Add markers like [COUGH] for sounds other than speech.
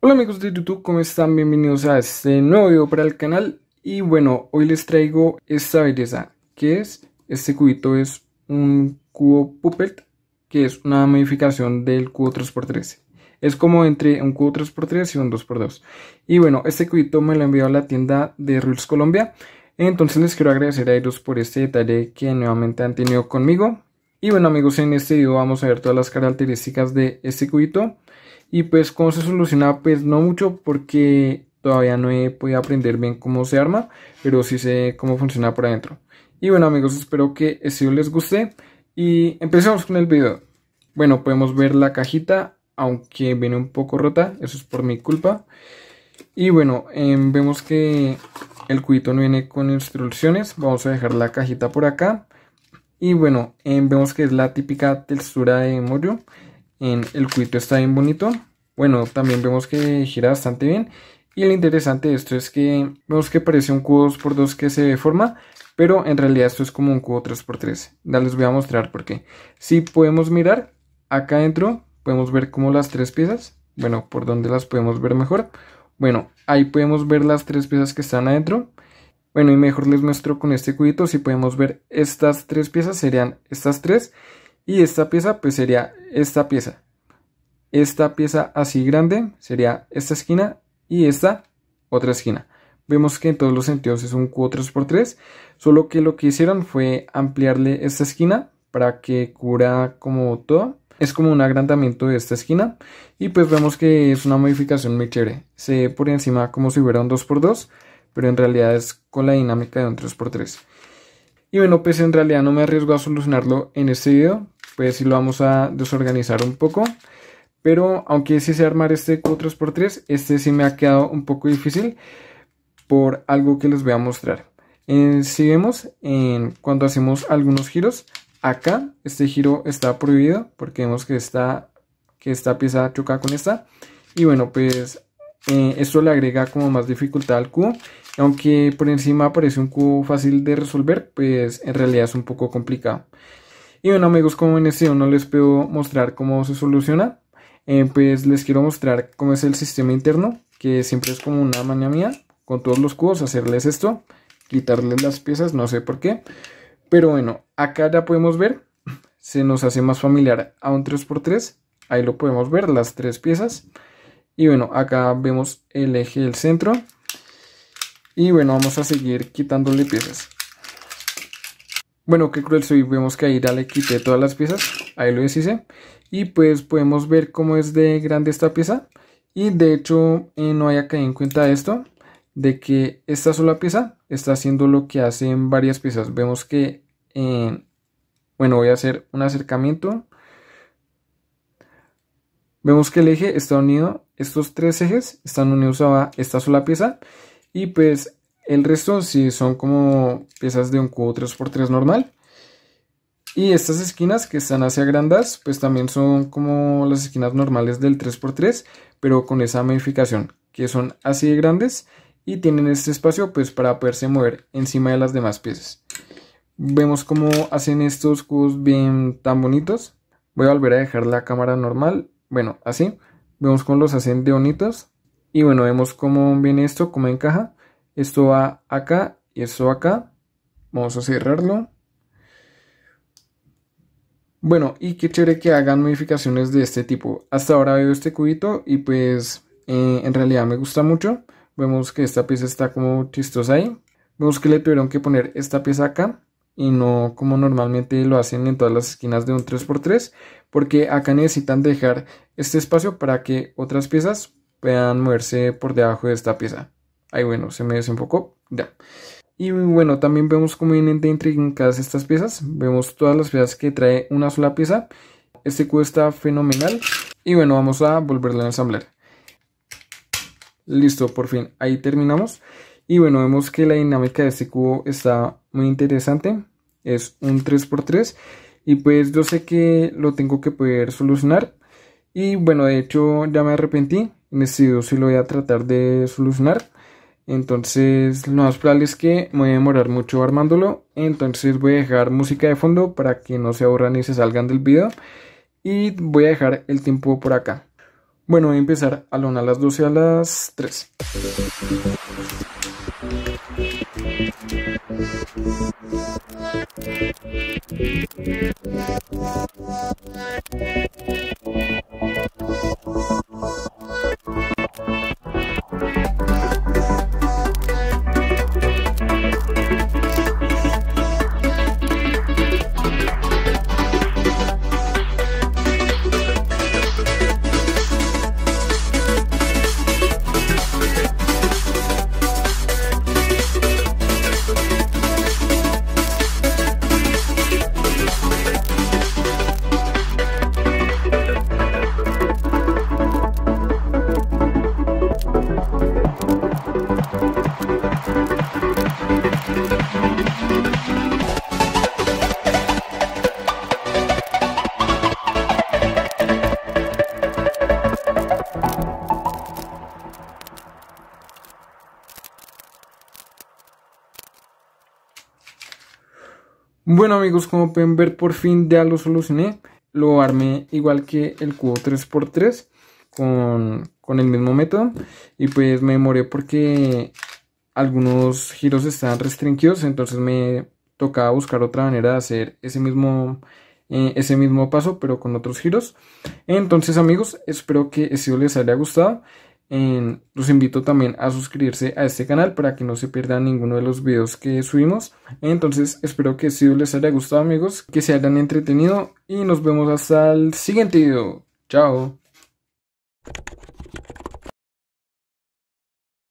Hola amigos de YouTube, ¿cómo están? Bienvenidos a este nuevo video para el canal y bueno, hoy les traigo esta belleza que es, este cubito es un cubo Puppet que es una modificación del cubo 3 x 3 es como entre un cubo 3x3 y un 2x2 y bueno, este cubito me lo envió a la tienda de Rules Colombia entonces les quiero agradecer a ellos por este detalle que nuevamente han tenido conmigo. Y bueno amigos, en este video vamos a ver todas las características de este cubito. Y pues cómo se soluciona, pues no mucho porque todavía no he podido aprender bien cómo se arma, pero sí sé cómo funciona por adentro. Y bueno amigos, espero que este video les guste y empecemos con el video. Bueno, podemos ver la cajita, aunque viene un poco rota, eso es por mi culpa. Y bueno, em, vemos que el cubito no viene con instrucciones vamos a dejar la cajita por acá y bueno em, vemos que es la típica textura de mollo en el cubito está bien bonito bueno también vemos que gira bastante bien y lo interesante de esto es que vemos que parece un cubo 2x2 que se forma pero en realidad esto es como un cubo 3x3 ya les voy a mostrar por qué si podemos mirar acá adentro podemos ver como las tres piezas bueno por donde las podemos ver mejor bueno, ahí podemos ver las tres piezas que están adentro. Bueno, y mejor les muestro con este cubito si podemos ver estas tres piezas serían estas tres y esta pieza pues sería esta pieza. Esta pieza así grande sería esta esquina y esta otra esquina. Vemos que en todos los sentidos es un cubo 3x3, solo que lo que hicieron fue ampliarle esta esquina para que cubra como todo es como un agrandamiento de esta esquina y pues vemos que es una modificación muy chévere. Se ve por encima como si fuera un 2x2, pero en realidad es con la dinámica de un 3x3. Y bueno, pues en realidad no me arriesgo a solucionarlo en este video, pues si lo vamos a desorganizar un poco. Pero aunque sí se armar este 4x3, este sí me ha quedado un poco difícil por algo que les voy a mostrar. en eh, si vemos, cuando hacemos algunos giros, acá este giro está prohibido porque vemos que esta, que esta pieza choca con esta y bueno pues eh, esto le agrega como más dificultad al cubo aunque por encima parece un cubo fácil de resolver pues en realidad es un poco complicado y bueno amigos como en este video no les puedo mostrar cómo se soluciona eh, pues les quiero mostrar cómo es el sistema interno que siempre es como una manía mía con todos los cubos hacerles esto quitarles las piezas no sé por qué pero bueno, acá ya podemos ver, [LAUGHS] se nos hace más familiar a un 3x3. Ahí lo podemos ver, las tres piezas. Y bueno, acá vemos el eje del centro. Y bueno, vamos a seguir quitándole piezas. Bueno, qué cruel soy, vemos que ahí ya le quité todas las piezas. Ahí lo deshice. Y pues podemos ver cómo es de grande esta pieza. Y de hecho eh, no haya caído en cuenta esto de que esta sola pieza está haciendo lo que hacen varias piezas. Vemos que, bueno, voy a hacer un acercamiento. Vemos que el eje está unido, estos tres ejes están unidos a esta sola pieza y pues el resto si son como piezas de un cubo 3x3 normal. Y estas esquinas que están hacia grandas, pues también son como las esquinas normales del 3x3, pero con esa modificación, que son así de grandes y tienen este espacio pues para poderse mover encima de las demás piezas. Vemos cómo hacen estos cubos bien tan bonitos. Voy a volver a dejar la cámara normal, bueno, así. Vemos cómo los hacen de bonitos. Y bueno, vemos cómo viene esto, cómo encaja. Esto va acá y esto acá. Vamos a cerrarlo. Bueno, y qué chévere que hagan modificaciones de este tipo. Hasta ahora veo este cubito y pues eh, en realidad me gusta mucho. Vemos que esta pieza está como chistosa ahí. Vemos que le tuvieron que poner esta pieza acá y no como normalmente lo hacen en todas las esquinas de un 3x3 porque acá necesitan dejar este espacio para que otras piezas puedan moverse por debajo de esta pieza. Ahí bueno, se me desenfocó, ya. Y bueno, también vemos como vienen de intrincadas estas piezas. Vemos todas las piezas que trae una sola pieza. Este cubo está fenomenal. Y bueno, vamos a volverlo a ensamblar. Listo, por fin, ahí terminamos. Y bueno, vemos que la dinámica de este cubo está muy interesante. Es un 3x3. Y pues yo sé que lo tengo que poder solucionar. Y bueno, de hecho ya me arrepentí. En este video lo voy a tratar de solucionar. Entonces lo más probable es que me voy a demorar mucho armándolo. Entonces voy a dejar música de fondo para que no se aburran y se salgan del video. Y voy a dejar el tiempo por acá. Bueno, voy a empezar a 1, a las 12 a las 3. Bueno amigos, como pueden ver por fin ya lo solucioné. Lo armé igual que el cubo 3x3 con, el mismo método. Y pues me demoré porque algunos giros estaban restringidos. Entonces me tocaba buscar otra manera de hacer ese mismo, eh, ese mismo paso pero con otros giros. Entonces amigos, espero que eso les haya gustado los invito también a suscribirse a este canal para que no se pierdan ninguno de los videos que subimos. Entonces espero que si les haya gustado amigos, que se hayan entretenido y nos vemos hasta el siguiente video. Chao.